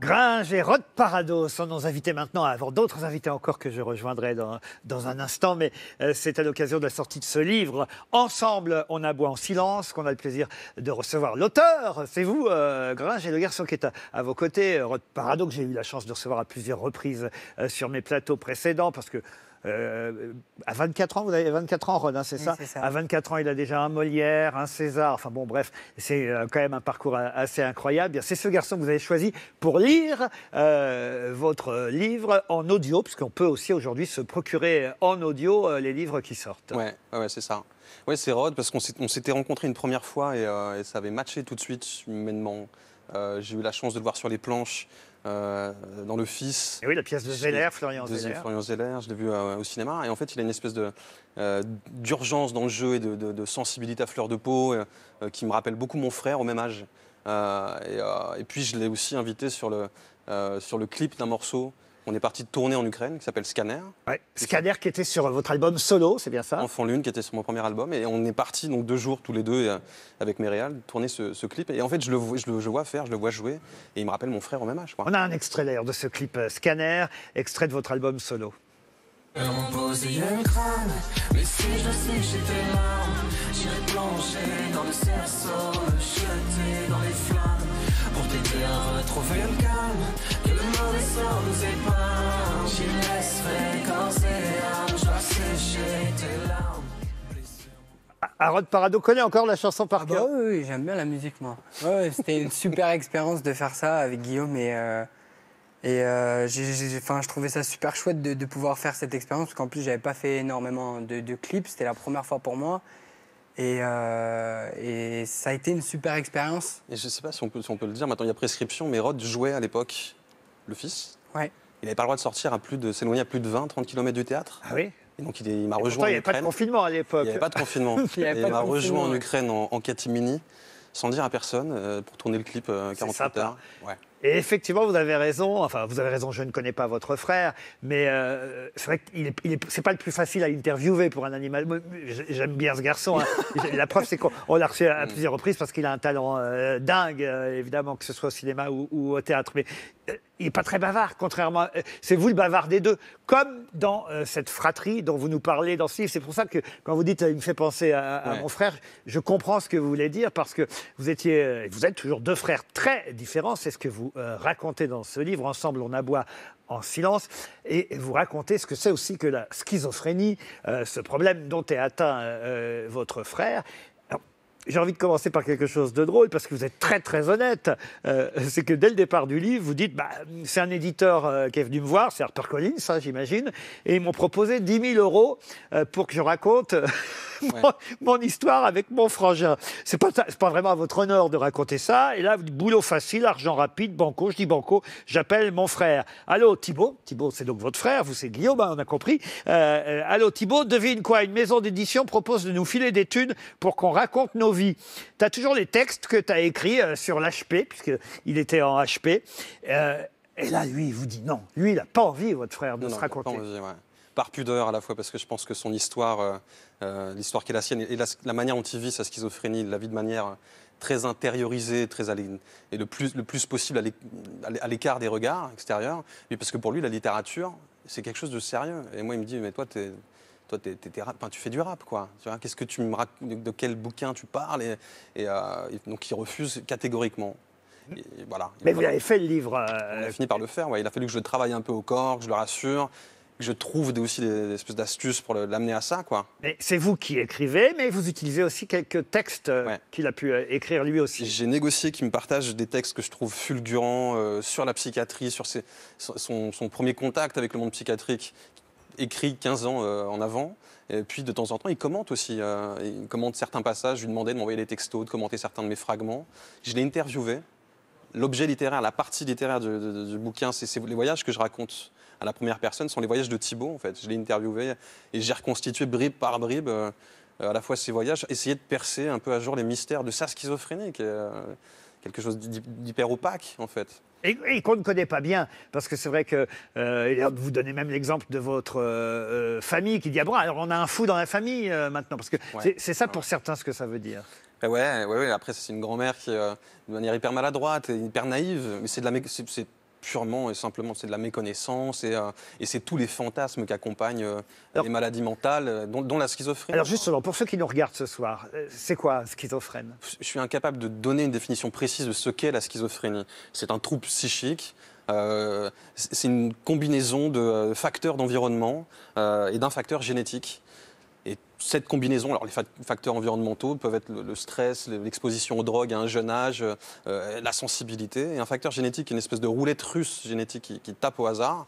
Gringe et Rod Parado sont nos invités maintenant, à avoir d'autres invités encore que je rejoindrai dans, un instant, mais euh, c'est à l'occasion de la sortie de ce livre. Ensemble, on aboie en silence, qu'on a le plaisir de recevoir l'auteur. C'est vous, euh, et le garçon qui est à, vos côtés, Rod Parado, que j'ai eu la chance de recevoir à plusieurs reprises euh, sur mes plateaux précédents, parce que euh, à 24 ans, vous avez 24 ans, Rod, hein, c'est ça, ça, À 24 ans, il a déjà un Molière, un César. Enfin bon, bref, c'est euh, quand même un parcours euh, assez incroyable. C'est ce garçon que vous avez choisi pour lire euh, votre livre en audio, puisqu'on peut aussi aujourd'hui se procurer en audio les livres qui sortent. Oui, c'est ça. Oui, c'est Rod, parce qu'on s'était rencontrés une première fois et, et, ça avait matché tout de suite humainement. J'ai eu la chance de le voir sur les planches. Euh, dans Le Fils. Et oui, la pièce de Zeller, Florian Zeller. Florian Zeller, je l'ai vu euh, au cinéma. Et en fait, il a une espèce de, euh, d'urgence dans le jeu et de, sensibilité à fleur de peau qui me rappelle beaucoup mon frère au même âge. Et, et, puis, je l'ai aussi invité sur le, sur le clip d'un morceau on est parti de tourner en Ukraine qui s'appelle Scanner. Scanner qui était sur votre album solo, c'est bien ça Enfant Lune qui était sur mon premier album. Et on est parti donc deux jours tous les deux euh, avec Méréal tourner ce, clip. Et en fait, je le, je le vois faire, je le vois jouer. Et il me rappelle mon frère au même âge. On a un extrait d'ailleurs de ce clip euh, Scanner, extrait de votre album solo pour t'aider à retrouver le calme, le monde nous épargne. J'y âme, je sécher tes larmes. Harold ah, Parado connaît encore la chanson par ah cœur. Bah oui, j'aime bien la musique, moi. Ouais, c'était une super expérience de faire ça avec Guillaume et, euh, et euh, je trouvais ça super chouette de, pouvoir faire cette expérience parce qu'en plus, j'avais pas fait énormément de, de clips. C'était la première fois pour moi. Euh, et, ça a été une super expérience. Et je ne sais pas si on, peut, le dire, maintenant il y a prescription, mais Rod jouait à l'époque le fils. Ouais. Il n'avait pas le droit de sortir à plus de s'éloigner à plus de 20, 30 km du théâtre. Ah oui et donc il, m'a rejoint. Pourtant, il n'y avait pas de confinement à l'époque. Il n'y avait pas de confinement. il, m'a rejoint en Ukraine en, Katimini, catimini, sans dire à personne, euh, pour tourner le clip 40 euh, et effectivement, vous avez raison. Enfin, vous avez raison, je ne connais pas votre frère, mais euh, c'est vrai qu'il n'est pas le plus facile à interviewer pour un animal. J'aime bien ce garçon. Hein. la preuve, c'est qu'on l'a reçu à mm. plusieurs reprises parce qu'il a un talent euh, dingue, euh, évidemment, que ce soit au cinéma ou, au théâtre. Mais il n'est pas très bavard, contrairement. C'est vous le bavard des deux. Comme dans euh, cette fratrie dont vous nous parlez dans ce livre. C'est pour ça que quand vous dites euh, il me fait penser à, mon frère, je comprends ce que vous voulez dire parce que vous étiez, euh, vous êtes toujours deux frères très différents. C'est ce que vous racontez dans ce livre. Ensemble, on aboie en silence et vous racontez ce que c'est aussi que la schizophrénie, ce problème dont est atteint votre frère j'ai envie de commencer par quelque chose de drôle, parce que vous êtes très très honnête. Euh, c'est que dès le départ du livre, vous dites, bah, c'est un éditeur euh, qui est venu me voir, c'est HarperCollins, ça hein, j'imagine, et ils m'ont proposé 10 000 euros euh, pour que je raconte mon, histoire avec mon frangin. C'est pas, pas vraiment à votre honneur de raconter ça. Et là, boulot facile, argent rapide, banco. Je dis banco, j'appelle mon frère. Allô, Thibault Thibault, c'est donc votre frère. Vous, c'est Guillaume, hein, on a compris. Euh, euh, allô, Thibault, devine quoi Une maison d'édition propose de nous filer des thunes pour qu'on raconte nos vies. Tu as toujours les textes que tu as écrits euh, sur l'HP, puisqu'il était en HP. et là, lui, il vous dit non. Lui, il n'a pas envie, votre frère, de se raconter par pudeur à la fois, parce que je pense que son histoire, euh, euh, l'histoire qui est la sienne, et la, manière dont il vit sa schizophrénie, la vie de manière euh, très intériorisée, très et le plus, le plus possible à l'écart des regards extérieurs. Mais parce que pour lui, la littérature, c'est quelque chose de sérieux. Et moi, il me dit, mais toi, es, tu fais du rap, quoi. Qu'est-ce que tu me de quel bouquin tu parles et, donc, il refuse catégoriquement. Mmh. voilà. Mais vous avez fait le livre. a fini par le faire. Il a fallu que je travaille un peu au corps, que je le rassure, je trouve aussi des, espèces d'astuces pour l'amener à ça. quoi. C'est vous qui écrivez, mais vous utilisez aussi quelques textes euh, qu'il a pu euh, écrire lui aussi. J'ai négocié qu'il me partage des textes que je trouve fulgurants euh, sur la psychiatrie, sur son, premier contact avec le monde psychiatrique, écrit 15 ans en avant. Et puis de temps en temps, il commente aussi. il commente certains passages. Je lui demandais de m'envoyer des textos, de commenter certains de mes fragments. Je l'ai interviewé l'objet littéraire, la partie littéraire du bouquin, c'est les voyages que je raconte à la première personne sont les voyages de Thibault, en fait. Je l'ai interviewé et j'ai reconstitué bribe par bribe euh, à la fois ces voyages, essayer de percer un peu à jour les mystères de sa schizophrénie, euh, quelque chose d'hyper opaque, en fait. Et, et qu'on ne connaît pas bien, parce que c'est vrai que euh, vous donnez même l'exemple de votre famille qui dit ah bon, alors on a un fou dans la famille maintenant, parce que c'est ça pour certains ce que ça veut dire. Eh oui, ouais, ouais, après c'est une grand-mère qui, de manière hyper maladroite et hyper naïve, mais c'est de la, c'est purement et simplement, c'est de la méconnaissance et, euh, c'est tous les fantasmes qui accompagnent euh, les maladies mentales, euh, dont, la schizophrénie. Alors justement, pour ceux qui nous regardent ce soir, c'est quoi schizophrène Je suis incapable de donner une définition précise de ce qu'est la schizophrénie. C'est un trouble psychique. c'est une combinaison de facteurs d'environnement et d'un facteur génétique. Et cette combinaison, alors les facteurs environnementaux peuvent être le, stress, l'exposition aux drogues à un jeune âge, euh, la sensibilité, et un facteur génétique, une espèce de roulette russe génétique qui, tape au hasard.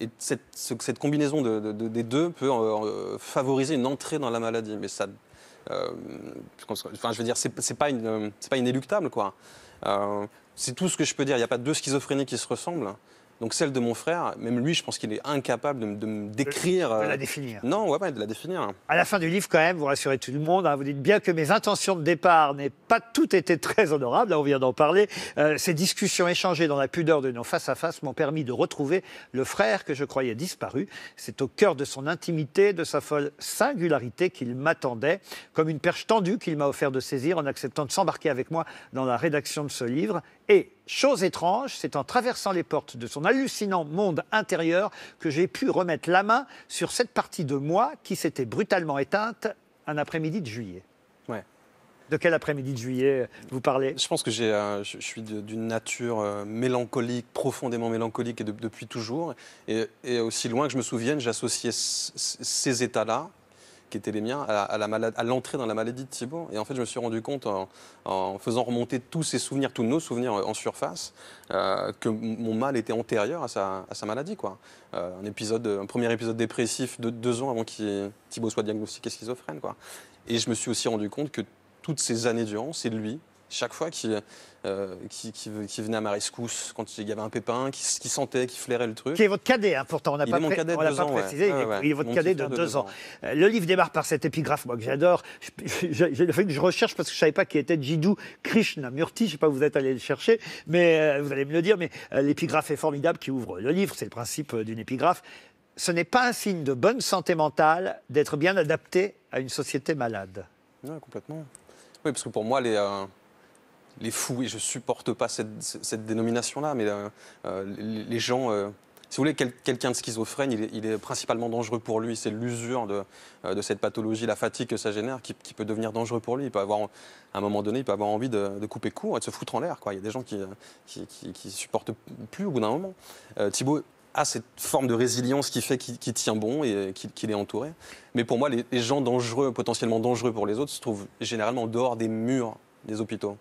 Et cette, combinaison des deux peut euh, euh, favoriser une entrée dans la maladie. Mais ça. enfin, je veux dire, c'est pas, pas inéluctable, quoi. c'est tout ce que je peux dire. Il n'y a pas deux schizophrénies qui se ressemblent. Donc celle de mon frère, même lui, je pense qu'il est incapable de, me décrire. De euh, la définir. Non, ouais, de la définir. À la fin du livre, quand même, vous rassurez tout le monde. Hein, vous dites bien que mes intentions de départ n'aient pas toutes été très honorables. Là, hein, on vient d'en parler. Euh, ces discussions échangées dans la pudeur de nos face à face m'ont permis de retrouver le frère que je croyais disparu. C'est au cœur de son intimité, de sa folle singularité qu'il m'attendait, comme une perche tendue qu'il m'a offert de saisir en acceptant de s'embarquer avec moi dans la rédaction de ce livre. Et Chose étrange, c'est en traversant les portes de son hallucinant monde intérieur que j'ai pu remettre la main sur cette partie de moi qui s'était brutalement éteinte un après-midi de juillet. Ouais. De quel après-midi de juillet euh, vous parlez Je pense que j'ai, euh, je, suis d'une nature euh, mélancolique, profondément mélancolique depuis toujours. Et, et, aussi loin que je me souvienne, j'associais ces états-là qui étaient les miens, à, à l'entrée dans la maladie de Thibault. Et en fait, je me suis rendu compte, en, faisant remonter tous ces souvenirs, tous nos souvenirs en surface, euh, que mon mal était antérieur à sa, maladie. Quoi. Euh, un, épisode, premier épisode dépressif de deux ans avant que Thibault soit diagnostiqué schizophrène. Quoi. Et je me suis aussi rendu compte que toutes ces années durant, c'est lui chaque fois qui, euh, qui, venait à Mariscousse, rescousse, quand il y avait un pépin, qui, sentait, qui flairait le truc. Qui est votre cadet, hein, pourtant, on n'a pas, précisé, il, est, votre cadet de, deux, ans. Euh, le livre démarre par cet épigraphe, moi, que j'adore. J'ai le fait que je recherche, parce que je ne savais pas qui était Jiddu Krishnamurti, je ne sais pas où vous êtes allé le chercher, mais euh, vous allez me le dire, mais l'épigraphe est formidable qui ouvre le livre, c'est le principe d'une épigraphe. Ce n'est pas un signe de bonne santé mentale d'être bien adapté à une société malade. Oui, complètement. Oui, parce que pour moi, les, les fous, et je supporte pas cette, dénomination-là, mais euh, euh, les gens euh, si vous voulez, quelqu'un de schizophrène, il est, principalement dangereux pour lui. C'est l'usure de, cette pathologie, la fatigue que ça génère, qui, peut devenir dangereux pour lui. Il peut avoir, à un moment donné, il peut avoir envie de, couper court et de se foutre en l'air. Il y a des gens qui qui, supportent plus au bout d'un moment. Thibault a cette forme de résilience qui fait qu'il tient bon et qu'il est entouré. Mais pour moi, les, gens dangereux, potentiellement dangereux pour les autres, se trouvent généralement en dehors des murs des hôpitaux.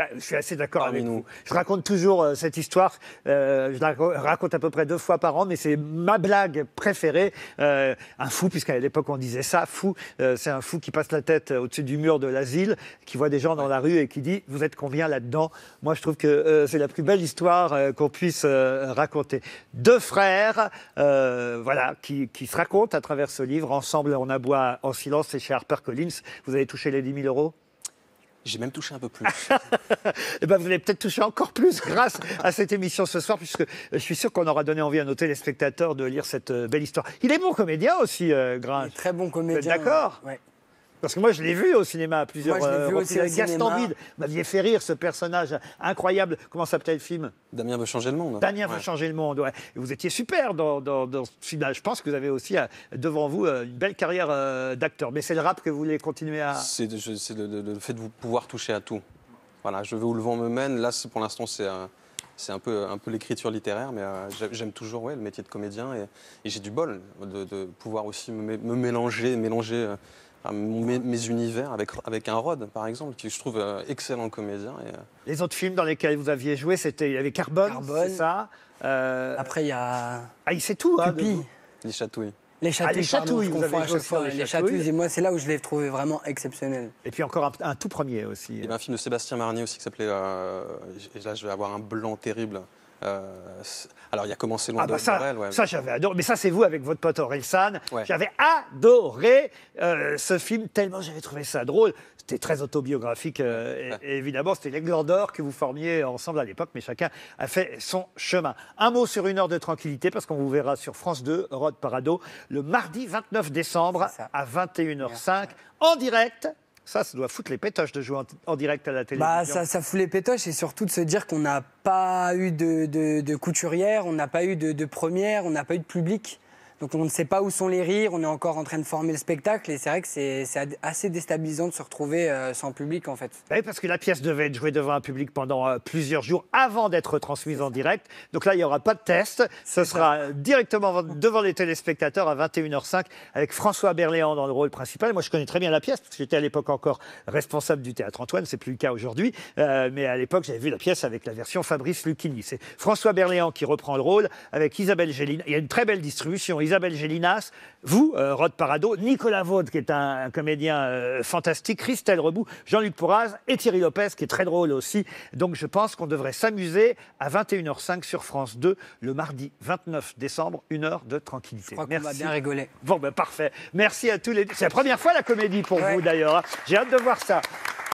Bah, je suis assez d'accord avec nous. Vous. Je raconte toujours euh, cette histoire. Euh, je la raconte à peu près deux fois par an, mais c'est ma blague préférée. Euh, un fou, puisqu'à l'époque on disait ça, fou, c'est un fou qui passe la tête au-dessus du mur de l'asile, qui voit des gens dans la rue et qui dit Vous êtes combien là-dedans Moi, je trouve que c'est la plus belle histoire qu'on puisse raconter. Deux frères, voilà, qui, se racontent à travers ce livre. Ensemble, on aboie en silence c'est chez Collins, Vous avez touché les 10 000 euros j'ai même touché un peu plus. et eh ben vous allez peut-être toucher encore plus grâce à cette émission ce soir, puisque euh, je suis sûr qu'on aura donné envie à nos téléspectateurs de lire cette euh, belle histoire. Il est bon comédien aussi, euh, très bon comédien. D'accord parce que moi, je l'ai vu au cinéma à plusieurs Moi, je l'ai euh, vu aussi au Gaston Bide m'aviez fait rire, ce personnage incroyable. Comment s'appelait le film Damien veut changer le monde. Damien veut changer le monde, ouais. Et vous étiez super dans, dans, ce film-là. Je pense que vous avez aussi euh, devant vous euh, une belle carrière d'acteur. Mais c'est le rap que vous voulez continuer à... C'est le, fait de vous pouvoir toucher à tout. Voilà, je veux où le vent me mène. Là, pour l'instant, c'est c'est un peu, un peu l'écriture littéraire, mais j'aime toujours ouais, le métier de comédien et, j'ai du bol de, pouvoir aussi me, mélanger, mélanger mes, univers avec, avec un Rod, par exemple, qui je trouve euh, excellent comédien. Et, euh, Les autres films dans lesquels vous aviez joué, c'était il y avait Carbone, c'est ça euh, Après, il y a. Ah, il sait tout, hein Les Chatouilles. Les chatouilles, les fois. Les, chatouilles. et moi, c'est là où je l'ai trouvé vraiment exceptionnel. Et puis encore un, tout premier aussi. Il y avait un film de Sébastien Marnier aussi qui s'appelait. et là, je vais avoir un blanc terrible. Euh, alors, il y a commencé loin ah bah ça, j'avais adoré. Mais ça, c'est vous avec votre pote Aurel San. J'avais adoré euh, ce film, tellement j'avais trouvé ça drôle. C'était très autobiographique, euh, évidemment. C'était l'aigle d'or que vous formiez ensemble à l'époque, mais chacun a fait son chemin. Un mot sur une heure de tranquillité, parce qu'on vous verra sur France 2, Rod Parado, le mardi 29 décembre à 21h05, en direct ça, ça doit foutre les pétoches de jouer en, direct à la bah, télévision. Bah, ça, fout les pétoches et surtout de se dire qu'on n'a pas eu de, couturière, on n'a pas eu de première, on n'a pas eu de public. Donc on ne sait pas où sont les rires, on est encore en train de former le spectacle et c'est vrai que c'est assez déstabilisant de se retrouver euh, sans public en fait. Oui, parce que la pièce devait être jouée devant un public pendant euh, plusieurs jours avant d'être transmise en direct. Donc là, il n'y aura pas de test. Ce sera directement devant les téléspectateurs à 21h05 avec François Berléand dans le rôle principal. Moi, je connais très bien la pièce parce que j'étais à l'époque encore responsable du théâtre Antoine. C'est plus le cas aujourd'hui, euh, mais à l'époque, j'avais vu la pièce avec la version Fabrice Lucchini. C'est François Berléand qui reprend le rôle avec Isabelle Géline. Il y a une très belle distribution. Isabelle Gélinas, vous, euh, Rod Parado, Nicolas vaude qui est un, comédien euh, fantastique, Christelle Rebou, Jean-Luc Pouraz et Thierry Lopez, qui est très drôle aussi. Donc je pense qu'on devrait s'amuser à 21h05 sur France 2, le mardi 29 décembre, une heure de tranquillité. Je Merci. va bien rigoler. Bon, ben parfait. Merci à tous les C'est la première fois la comédie pour vous d'ailleurs. Hein. J'ai hâte de voir ça.